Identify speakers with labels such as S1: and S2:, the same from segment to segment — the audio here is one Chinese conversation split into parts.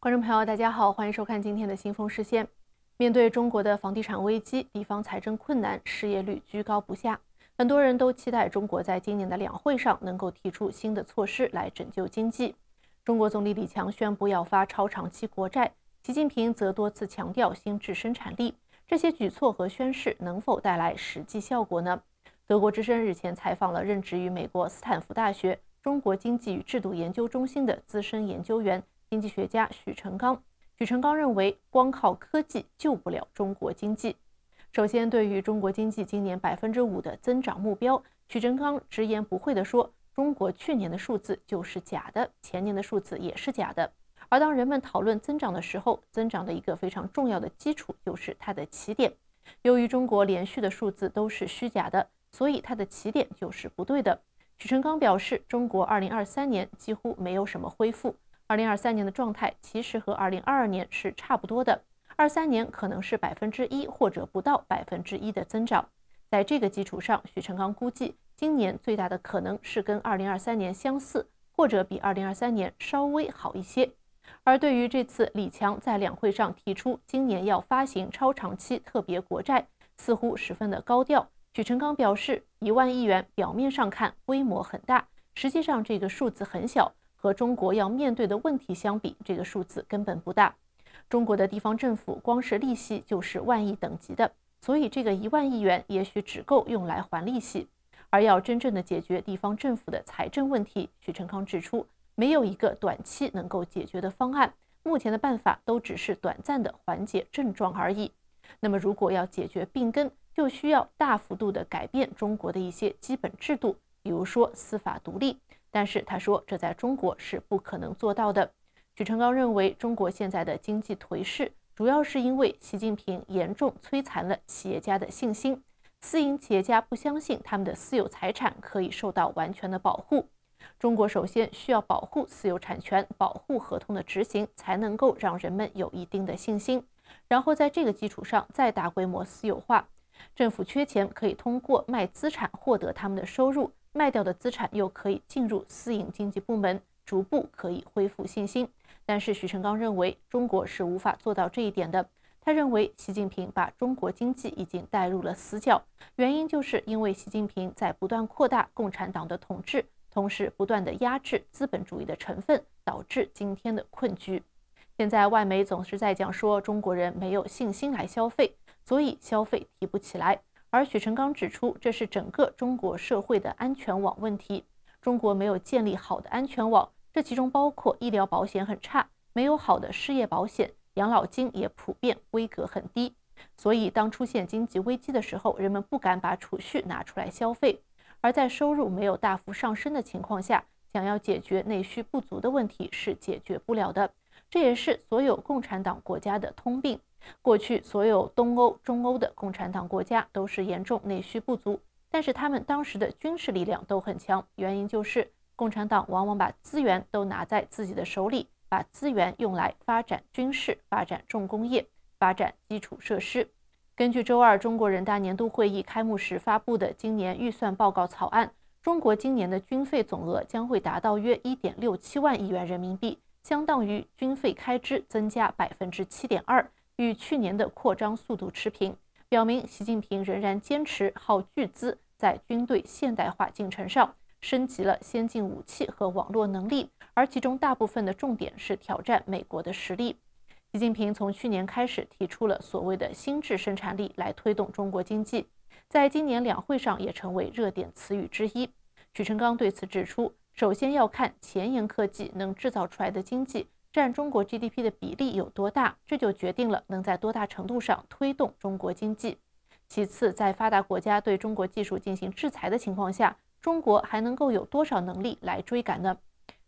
S1: 观众朋友，大家好，欢迎收看今天的《新风视线》。面对中国的房地产危机、地方财政困难、失业率居高不下，很多人都期待中国在今年的两会上能够提出新的措施来拯救经济。中国总理李强宣布要发超长期国债，习近平则多次强调新制生产力。这些举措和宣誓能否带来实际效果呢？德国之声日前采访了任职于美国斯坦福大学中国经济与制度研究中心的资深研究员。经济学家许成刚。许成刚认为，光靠科技救不了中国经济。首先，对于中国经济今年百分之五的增长目标，许成刚直言不讳地说：“中国去年的数字就是假的，前年的数字也是假的。”而当人们讨论增长的时候，增长的一个非常重要的基础就是它的起点。由于中国连续的数字都是虚假的，所以它的起点就是不对的。许成刚表示，中国二零二三年几乎没有什么恢复。二零二三年的状态其实和二零二二年是差不多的，二三年可能是百分之一或者不到百分之一的增长。在这个基础上，许成刚估计今年最大的可能是跟二零二三年相似，或者比二零二三年稍微好一些。而对于这次李强在两会上提出今年要发行超长期特别国债，似乎十分的高调。许成刚表示，一万亿元表面上看规模很大，实际上这个数字很小。和中国要面对的问题相比，这个数字根本不大。中国的地方政府光是利息就是万亿等级的，所以这个一万亿元也许只够用来还利息，而要真正的解决地方政府的财政问题，许成康指出，没有一个短期能够解决的方案。目前的办法都只是短暂的缓解症状而已。那么，如果要解决病根，就需要大幅度的改变中国的一些基本制度，比如说司法独立。但是他说，这在中国是不可能做到的。许成刚认为，中国现在的经济颓势，主要是因为习近平严重摧残了企业家的信心。私营企业家不相信他们的私有财产可以受到完全的保护。中国首先需要保护私有产权，保护合同的执行，才能够让人们有一定的信心。然后在这个基础上再大规模私有化。政府缺钱，可以通过卖资产获得他们的收入。卖掉的资产又可以进入私营经济部门，逐步可以恢复信心。但是许成刚认为，中国是无法做到这一点的。他认为，习近平把中国经济已经带入了死角，原因就是因为习近平在不断扩大共产党的统治，同时不断的压制资本主义的成分，导致今天的困局。现在外媒总是在讲说中国人没有信心来消费，所以消费提不起来。而许成刚指出，这是整个中国社会的安全网问题。中国没有建立好的安全网，这其中包括医疗保险很差，没有好的失业保险，养老金也普遍规格很低。所以，当出现经济危机的时候，人们不敢把储蓄拿出来消费。而在收入没有大幅上升的情况下，想要解决内需不足的问题是解决不了的。这也是所有共产党国家的通病。过去所有东欧、中欧的共产党国家都是严重内需不足，但是他们当时的军事力量都很强，原因就是共产党往往把资源都拿在自己的手里，把资源用来发展军事、发展重工业、发展基础设施。根据周二中国人大年度会议开幕时发布的今年预算报告草案，中国今年的军费总额将会达到约一点六七万亿元人民币。相当于军费开支增加百分之七点二，与去年的扩张速度持平，表明习近平仍然坚持耗巨资在军队现代化进程上升级了先进武器和网络能力，而其中大部分的重点是挑战美国的实力。习近平从去年开始提出了所谓的新质生产力来推动中国经济，在今年两会上也成为热点词语之一。许成刚对此指出。首先要看前沿科技能制造出来的经济占中国 GDP 的比例有多大，这就决定了能在多大程度上推动中国经济。其次，在发达国家对中国技术进行制裁的情况下，中国还能够有多少能力来追赶呢？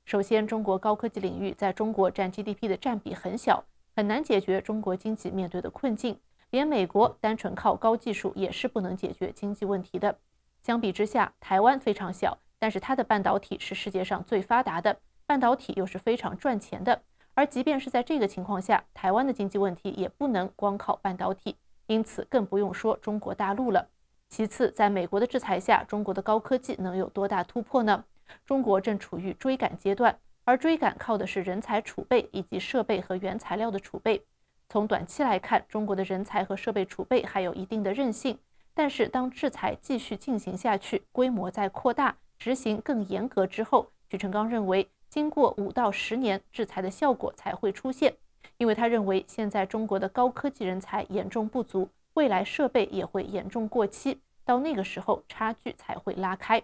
S1: 首先，中国高科技领域在中国占 GDP 的占比很小，很难解决中国经济面对的困境。连美国单纯靠高技术也是不能解决经济问题的。相比之下，台湾非常小。但是它的半导体是世界上最发达的，半导体又是非常赚钱的。而即便是在这个情况下，台湾的经济问题也不能光靠半导体，因此更不用说中国大陆了。其次，在美国的制裁下，中国的高科技能有多大突破呢？中国正处于追赶阶段，而追赶靠的是人才储备以及设备和原材料的储备。从短期来看，中国的人才和设备储备还有一定的韧性，但是当制裁继续进行下去，规模在扩大。执行更严格之后，许成刚认为，经过五到十年，制裁的效果才会出现，因为他认为现在中国的高科技人才严重不足，未来设备也会严重过期，到那个时候差距才会拉开。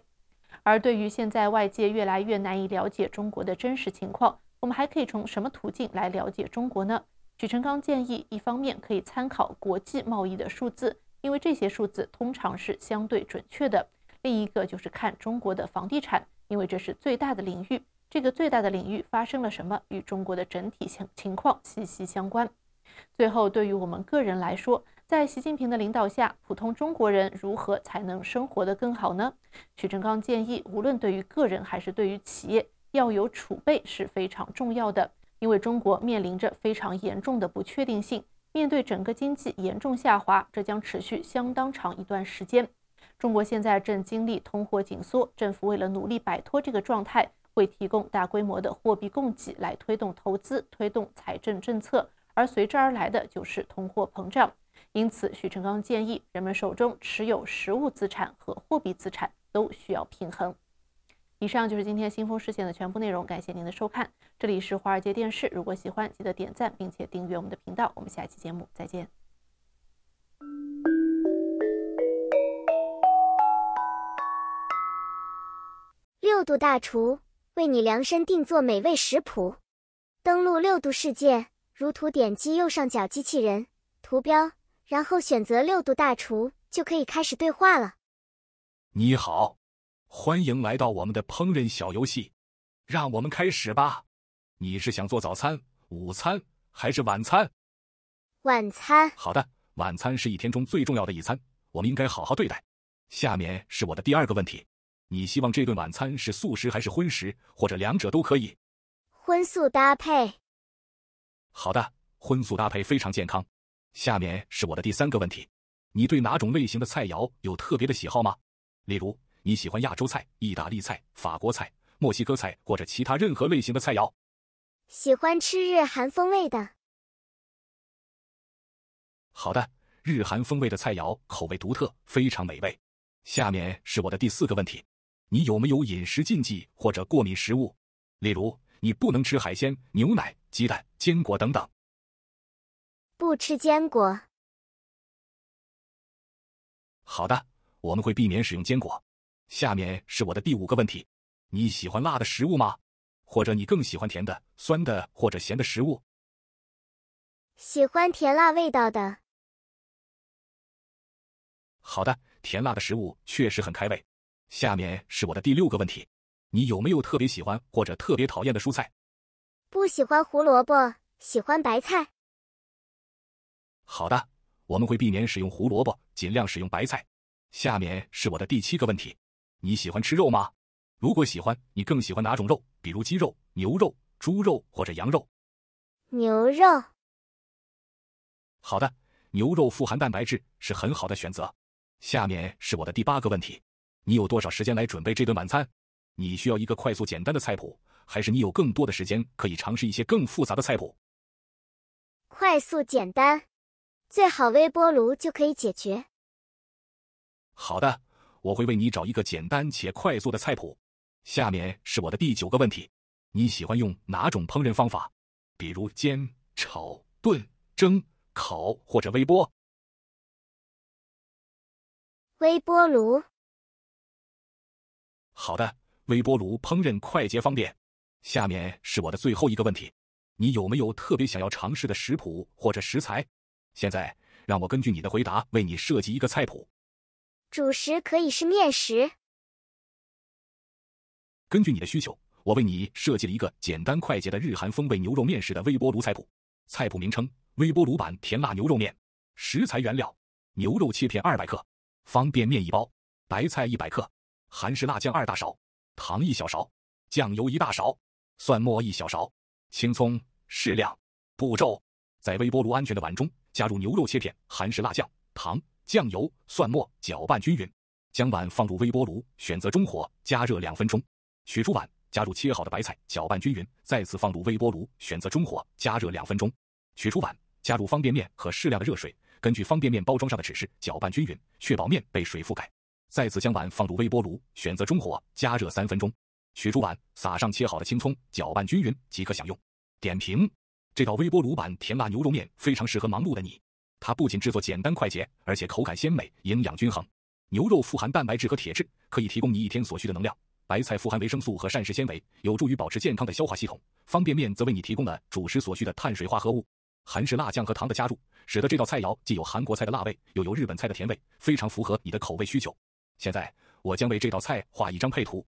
S1: 而对于现在外界越来越难以了解中国的真实情况，我们还可以从什么途径来了解中国呢？许成刚建议，一方面可以参考国际贸易的数字，因为这些数字通常是相对准确的。另一个就是看中国的房地产，因为这是最大的领域。这个最大的领域发生了什么，与中国的整体情情况息息相关。最后，对于我们个人来说，在习近平的领导下，普通中国人如何才能生活得更好呢？许正刚建议，无论对于个人还是对于企业，要有储备是非常重要的。因为中国面临着非常严重的不确定性，面对整个经济严重下滑，这将持续相当长一段时间。中国现在正经历通货紧缩，政府为了努力摆脱这个状态，会提供大规模的货币供给来推动投资、推动财政政策，而随之而来的就是通货膨胀。因此，许成刚建议，人们手中持有实物资产和货币资产都需要平衡。以上就是今天新风视线的全部内容，感谢您的收看。这里是华尔街电视，如果喜欢，记得点赞并且订阅我们的频道。我们下期节目再见。
S2: 六度大厨为你量身定做美味食谱。登录六度世界，如图，点击右上角机器人图标，然后选择六度大厨，就可以开始对话了。
S3: 你好，欢迎来到我们的烹饪小游戏，让我们开始吧。你是想做早餐、午餐还是晚餐？
S2: 晚餐。
S3: 好的，晚餐是一天中最重要的一餐，我们应该好好对待。下面是我的第二个问题。你希望这顿晚餐是素食还是荤食，或者两者都可以？
S2: 荤素搭配。
S3: 好的，荤素搭配非常健康。下面是我的第三个问题：你对哪种类型的菜肴有特别的喜好吗？例如，你喜欢亚洲菜、意大利菜、法国菜、墨西哥菜，或者其他任何类型的菜肴？
S2: 喜欢吃日韩风味的。
S3: 好的，日韩风味的菜肴口味独特，非常美味。下面是我的第四个问题。你有没有饮食禁忌或者过敏食物？例如，你不能吃海鲜、牛奶、鸡蛋、坚果等等。
S2: 不吃坚果。
S3: 好的，我们会避免使用坚果。下面是我的第五个问题：你喜欢辣的食物吗？或者你更喜欢甜的、酸的或者咸的食物？
S2: 喜欢甜辣味道的。
S3: 好的，甜辣的食物确实很开胃。下面是我的第六个问题，你有没有特别喜欢或者特别讨厌的蔬菜？
S2: 不喜欢胡萝卜，喜欢白菜。
S3: 好的，我们会避免使用胡萝卜，尽量使用白菜。下面是我的第七个问题，你喜欢吃肉吗？如果喜欢，你更喜欢哪种肉？比如鸡肉、牛肉、猪肉或者羊肉？牛肉。好的，牛肉富含蛋白质，是很好的选择。下面是我的第八个问题。你有多少时间来准备这顿晚餐？你需要一个快速简单的菜谱，还是你有更多的时间可以尝试一些更复杂的菜谱？
S2: 快速简单，最好微波炉就可以解决。
S3: 好的，我会为你找一个简单且快速的菜谱。下面是我的第九个问题：你喜欢用哪种烹饪方法？比如煎、炒、炖、蒸、烤或者微波？
S2: 微波炉。
S3: 好的，微波炉烹饪快捷方便。下面是我的最后一个问题，你有没有特别想要尝试的食谱或者食材？现在让我根据你的回答为你设计一个菜谱。
S2: 主食可以是面食。
S3: 根据你的需求，我为你设计了一个简单快捷的日韩风味牛肉面食的微波炉菜谱。菜谱名称：微波炉版甜辣牛肉面。食材原料：牛肉切片二百克，方便面一包，白菜一百克。韩式辣酱二大勺，糖一小勺，酱油一大勺，蒜末一小勺，青葱适量。步骤：在微波炉安全的碗中加入牛肉切片、韩式辣酱、糖、酱油、蒜末，搅拌均匀。将碗放入微波炉，选择中火加热两分钟。取出碗，加入切好的白菜，搅拌均匀。再次放入微波炉，选择中火加热两分钟。取出碗，加入方便面和适量的热水，根据方便面包装上的指示搅拌均匀，确保面被水覆盖。再次将碗放入微波炉，选择中火加热三分钟，取出碗，撒上切好的青葱，搅拌均匀即可享用。点评：这道微波炉版甜辣牛肉面非常适合忙碌的你。它不仅制作简单快捷，而且口感鲜美，营养均衡。牛肉富含蛋白质和铁质，可以提供你一天所需的能量；白菜富含维生素和膳食纤维，有助于保持健康的消化系统；方便面则为你提供了主食所需的碳水化合物。韩式辣酱和糖的加入，使得这道菜肴既有韩国菜的辣味，又有日本菜的甜味，非常符合你的口味需求。现在，我将为这道菜画一张配图。